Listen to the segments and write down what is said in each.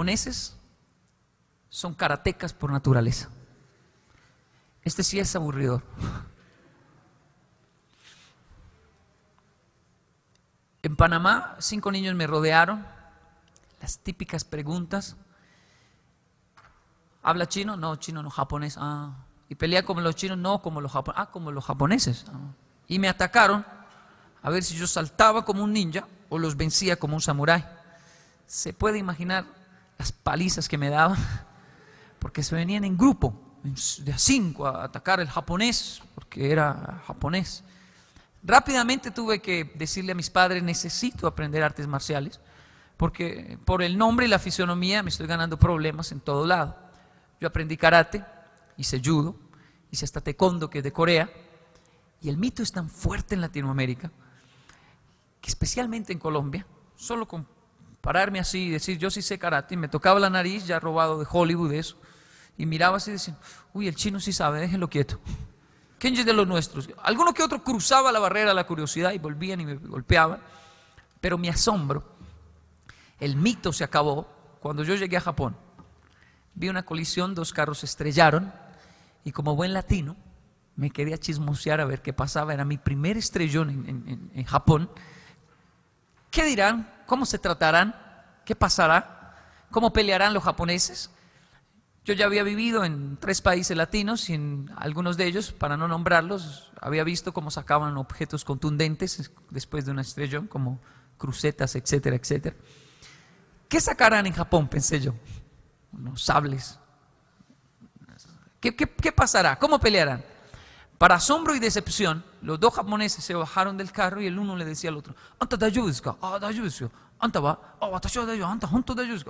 japoneses son karatecas por naturaleza. Este sí es aburridor. En Panamá, cinco niños me rodearon. Las típicas preguntas. ¿Habla chino? No, chino no, japonés. Ah. ¿Y pelea como los chinos? No, como los japoneses. Ah, como los japoneses. Ah. Y me atacaron a ver si yo saltaba como un ninja o los vencía como un samurái. Se puede imaginar las palizas que me daban, porque se venían en grupo, de a cinco, a atacar el japonés, porque era japonés. Rápidamente tuve que decirle a mis padres, necesito aprender artes marciales, porque por el nombre y la fisionomía me estoy ganando problemas en todo lado. Yo aprendí karate, hice judo, hice hasta taekwondo, que es de Corea, y el mito es tan fuerte en Latinoamérica, que especialmente en Colombia, solo con pararme así y decir, yo sí sé karate, me tocaba la nariz, ya robado de Hollywood eso, y miraba así y decía, uy, el chino sí sabe, déjenlo quieto. ¿Quién es de los nuestros? Alguno que otro cruzaba la barrera la curiosidad y volvían y me golpeaban, pero mi asombro, el mito se acabó cuando yo llegué a Japón. Vi una colisión, dos carros estrellaron y como buen latino me quedé a chismosear a ver qué pasaba. Era mi primer estrellón en Japón. ¿Qué dirán? ¿Cómo se tratarán? ¿Qué pasará? ¿Cómo pelearán los japoneses? Yo ya había vivido en tres países latinos y en algunos de ellos, para no nombrarlos, había visto cómo sacaban objetos contundentes después de una estrellón, como crucetas, etcétera, etcétera. ¿Qué sacarán en Japón? Pensé yo. Unos sables. ¿Qué, qué pasará? ¿Cómo pelearán? Para asombro y decepción, los dos japoneses se bajaron del carro y el uno le decía al otro, ah, ah,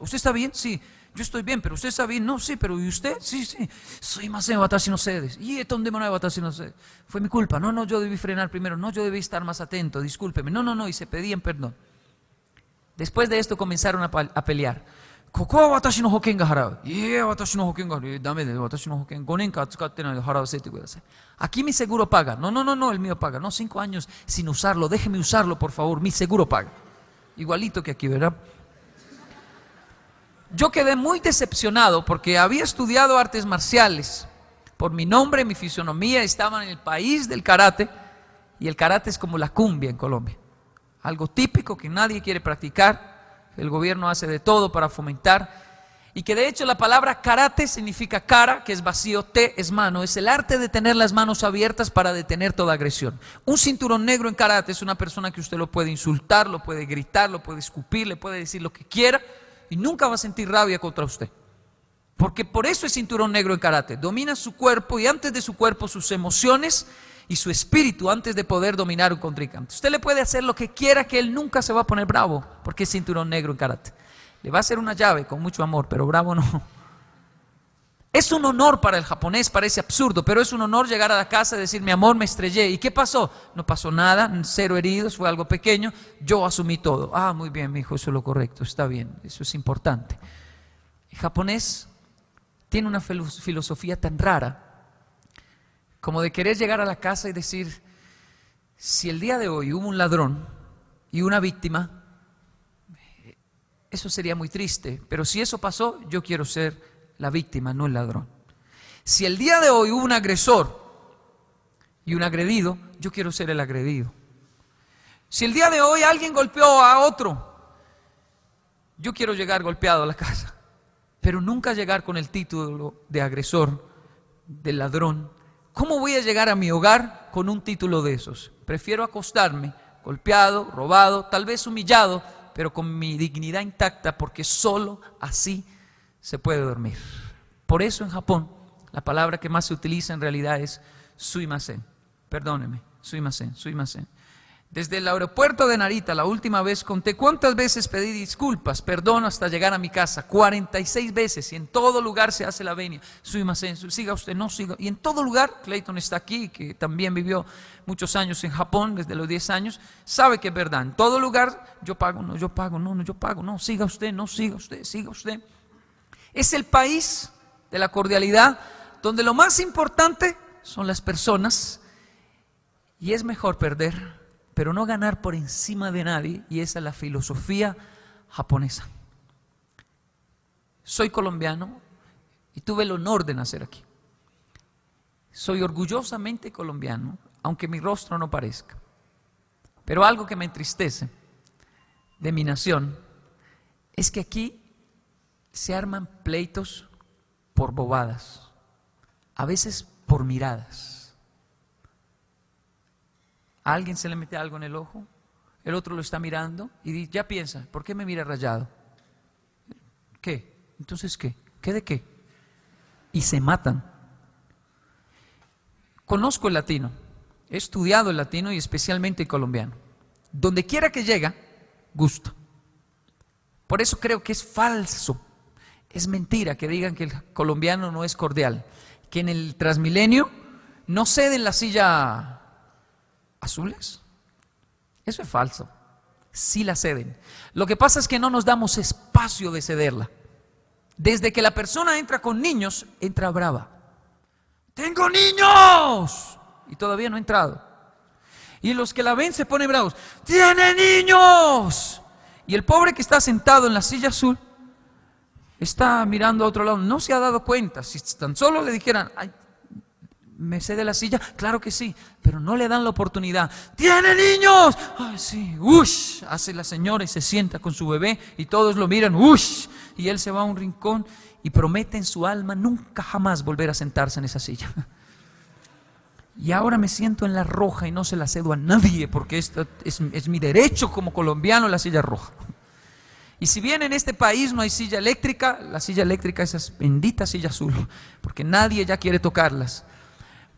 ¿Usted está bien? Sí. Yo estoy bien, pero usted está bien. No, sí, pero ¿y usted? Sí, sí. Soy más en watashi no sedes. Y esto de no Fue mi culpa. No, no, yo debí frenar primero. No, yo debí estar más atento. Discúlpeme. No, no, no. Y se pedían perdón. Después de esto comenzaron a pelear. Aquí 5 mi seguro paga. No, no, no, no, el mío paga. No, cinco años sin usarlo. Déjeme usarlo, por favor. Mi seguro paga. Igualito que aquí, ¿verdad? Yo quedé muy decepcionado porque había estudiado artes marciales. Por mi nombre, mi fisionomía estaba en el país del karate. Y el karate es como la cumbia en Colombia. Algo típico que nadie quiere practicar el gobierno hace de todo para fomentar, y que de hecho la palabra karate significa cara, que es vacío, te es mano, es el arte de tener las manos abiertas para detener toda agresión. Un cinturón negro en karate es una persona que usted lo puede insultar, lo puede gritar, lo puede escupir, le puede decir lo que quiera, y nunca va a sentir rabia contra usted. Porque por eso es cinturón negro en karate. Domina su cuerpo y antes de su cuerpo sus emociones y su espíritu antes de poder dominar un contrincante. Usted le puede hacer lo que quiera, que él nunca se va a poner bravo, porque es cinturón negro en karate. Le va a hacer una llave con mucho amor, pero bravo no. Es un honor para el japonés, parece absurdo, pero es un honor llegar a la casa y decir, mi amor, me estrellé. ¿Y qué pasó? No pasó nada, cero heridos, fue algo pequeño, yo asumí todo. Ah, muy bien, mi hijo, eso es lo correcto, está bien, eso es importante. El japonés tiene una filosofía tan rara como de querer llegar a la casa y decir, si el día de hoy hubo un ladrón y una víctima, eso sería muy triste, pero si eso pasó, yo quiero ser la víctima, no el ladrón. Si el día de hoy hubo un agresor y un agredido, yo quiero ser el agredido. Si el día de hoy alguien golpeó a otro, yo quiero llegar golpeado a la casa, pero nunca llegar con el título de agresor, de ladrón ¿Cómo voy a llegar a mi hogar con un título de esos? Prefiero acostarme golpeado, robado, tal vez humillado, pero con mi dignidad intacta, porque solo así se puede dormir. Por eso en Japón la palabra que más se utiliza en realidad es suimasen. Perdóneme, suimasen, suimasen. Desde el aeropuerto de Narita, la última vez conté cuántas veces pedí disculpas, perdón hasta llegar a mi casa. 46 veces y en todo lugar se hace la venia. siga usted, no siga. Y en todo lugar, Clayton está aquí, que también vivió muchos años en Japón, desde los 10 años, sabe que es verdad. En todo lugar, yo pago, no, yo pago, no, no, yo pago, no, siga usted, no, siga usted, siga usted. Es el país de la cordialidad donde lo más importante son las personas y es mejor perder pero no ganar por encima de nadie, y esa es la filosofía japonesa. Soy colombiano y tuve el honor de nacer aquí. Soy orgullosamente colombiano, aunque mi rostro no parezca. Pero algo que me entristece de mi nación es que aquí se arman pleitos por bobadas, a veces por miradas alguien se le mete algo en el ojo? El otro lo está mirando y ya piensa, ¿por qué me mira rayado? ¿Qué? Entonces, ¿qué? ¿Qué de qué? Y se matan. Conozco el latino, he estudiado el latino y especialmente el colombiano. Donde quiera que llega, gusto. Por eso creo que es falso, es mentira que digan que el colombiano no es cordial, que en el Transmilenio no ceden la silla azules. Eso es falso. Sí la ceden. Lo que pasa es que no nos damos espacio de cederla. Desde que la persona entra con niños, entra brava. Tengo niños. Y todavía no ha entrado. Y los que la ven se ponen bravos. Tiene niños. Y el pobre que está sentado en la silla azul está mirando a otro lado. No se ha dado cuenta. Si tan solo le dijeran, Ay, ¿Me cede la silla? Claro que sí, pero no le dan la oportunidad. ¡Tiene niños! ¡Ay, sí! Hace la señora y se sienta con su bebé y todos lo miran. ¡Ush! Y él se va a un rincón y promete en su alma nunca jamás volver a sentarse en esa silla. Y ahora me siento en la roja y no se la cedo a nadie porque es, es mi derecho como colombiano la silla roja. Y si bien en este país no hay silla eléctrica, la silla eléctrica es esa bendita silla azul, porque nadie ya quiere tocarlas.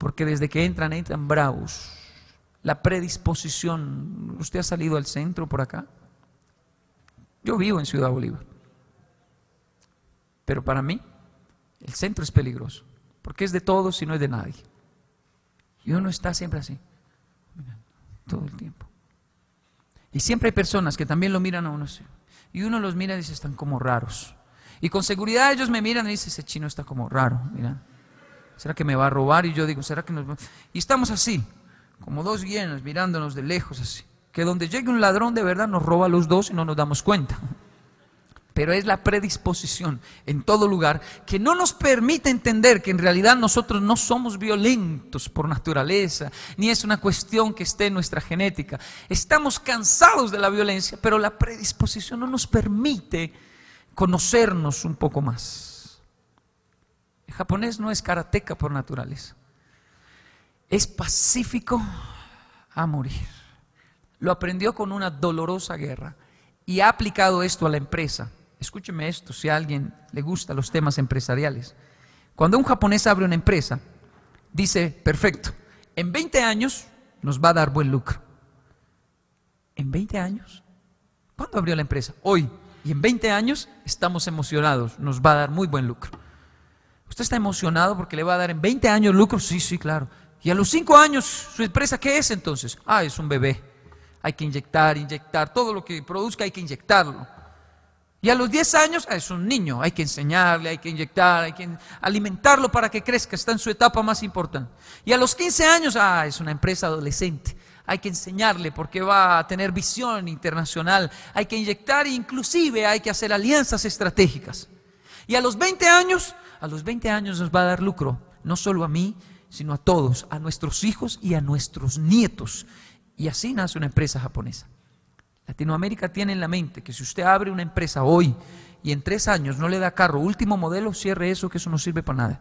Porque desde que entran, entran bravos. La predisposición. ¿Usted ha salido al centro por acá? Yo vivo en Ciudad Bolívar. Pero para mí, el centro es peligroso. Porque es de todos y no es de nadie. Y uno está siempre así. Todo el tiempo. Y siempre hay personas que también lo miran a uno Y uno los mira y dice, están como raros. Y con seguridad ellos me miran y dicen, ese chino está como raro, mira. ¿Será que me va a robar? Y yo digo, ¿será que nos va? Y estamos así, como dos hienas mirándonos de lejos así. Que donde llegue un ladrón de verdad nos roba a los dos y no nos damos cuenta. Pero es la predisposición en todo lugar que no nos permite entender que en realidad nosotros no somos violentos por naturaleza, ni es una cuestión que esté en nuestra genética. Estamos cansados de la violencia, pero la predisposición no nos permite conocernos un poco más. El japonés no es karateca por naturaleza. Es pacífico a morir. Lo aprendió con una dolorosa guerra y ha aplicado esto a la empresa. Escúcheme esto si a alguien le gustan los temas empresariales. Cuando un japonés abre una empresa, dice, perfecto, en 20 años nos va a dar buen lucro. ¿En 20 años? ¿Cuándo abrió la empresa? Hoy. Y en 20 años estamos emocionados, nos va a dar muy buen lucro. Usted está emocionado porque le va a dar en 20 años lucro. Sí, sí, claro. Y a los 5 años, ¿su empresa qué es entonces? Ah, es un bebé. Hay que inyectar, inyectar. Todo lo que produzca hay que inyectarlo. Y a los 10 años ah, es un niño, hay que enseñarle, hay que inyectar, hay que alimentarlo para que crezca, está en su etapa más importante. Y a los 15 años, ah, es una empresa adolescente, hay que enseñarle porque va a tener visión internacional, hay que inyectar, e inclusive hay que hacer alianzas estratégicas. Y a los 20 años, a los 20 años nos va a dar lucro, no solo a mí, sino a todos, a nuestros hijos y a nuestros nietos. Y así nace una empresa japonesa. Latinoamérica tiene en la mente que si usted abre una empresa hoy y en tres años no le da carro, último modelo, cierre eso, que eso no sirve para nada.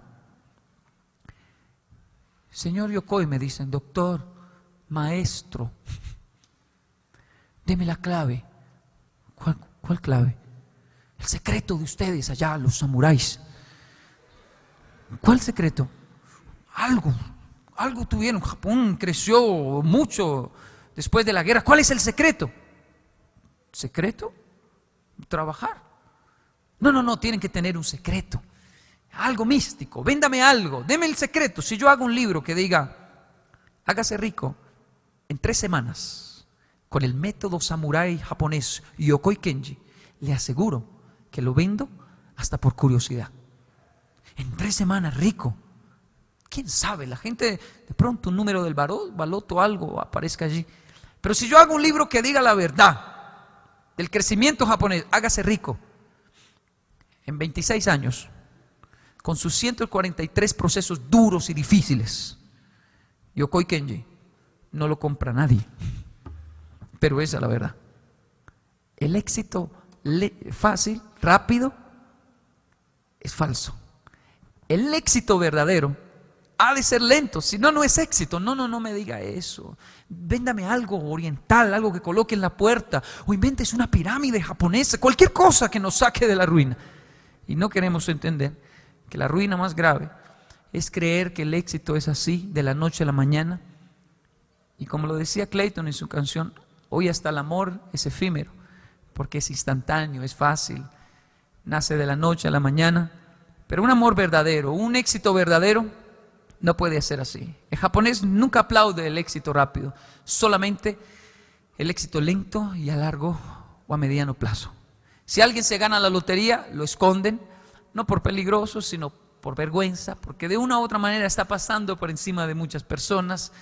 Señor Yokoi, me dicen, doctor, maestro, deme la clave. ¿Cuál, clave? El secreto de ustedes allá, los samuráis. ¿Cuál secreto? Algo, algo tuvieron. Japón creció mucho después de la guerra. ¿Cuál es el secreto? ¿Secreto? Trabajar. No, no, no, tienen que tener un secreto. Algo místico. Véndame algo. Deme el secreto. Si yo hago un libro que diga, hágase rico en tres semanas con el método samurái japonés Yokoi Kenji, le aseguro que lo vendo hasta por curiosidad en tres semanas rico. ¿Quién sabe? La gente, de pronto un número del baloto baloto, algo aparezca allí. Pero si yo hago un libro que diga la verdad del crecimiento japonés, hágase rico, en 26 años, con sus 143 procesos duros y difíciles, Yokoi Kenji no lo compra nadie. Pero esa es la verdad. El éxito fácil, rápido, es falso. El éxito verdadero ha de ser lento, si no, no es éxito. No, no, no me diga eso. Véndame algo oriental, algo que coloque en la puerta, o inventes una pirámide japonesa, cualquier cosa que nos saque de la ruina. Y no queremos entender que la ruina más grave es creer que el éxito es así, de la noche a la mañana. Y como lo decía Clayton en su canción, hoy hasta el amor es efímero, porque es instantáneo, es fácil, nace de la noche a la mañana pero un amor verdadero, un éxito verdadero, no puede ser así. El japonés nunca aplaude el éxito rápido, solamente el éxito lento y a largo o a mediano plazo. Si alguien se gana la lotería, lo esconden, no por peligroso, sino por vergüenza, porque de una u otra manera está pasando por encima de muchas personas.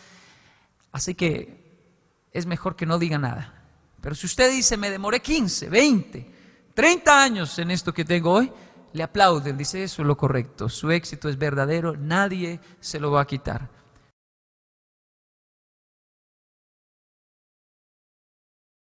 Así que es mejor que no diga nada. Pero si usted dice, me demoré 15, 20, 30 años en esto que tengo hoy, le aplauden, dice eso es lo correcto, su éxito es verdadero, nadie se lo va a quitar.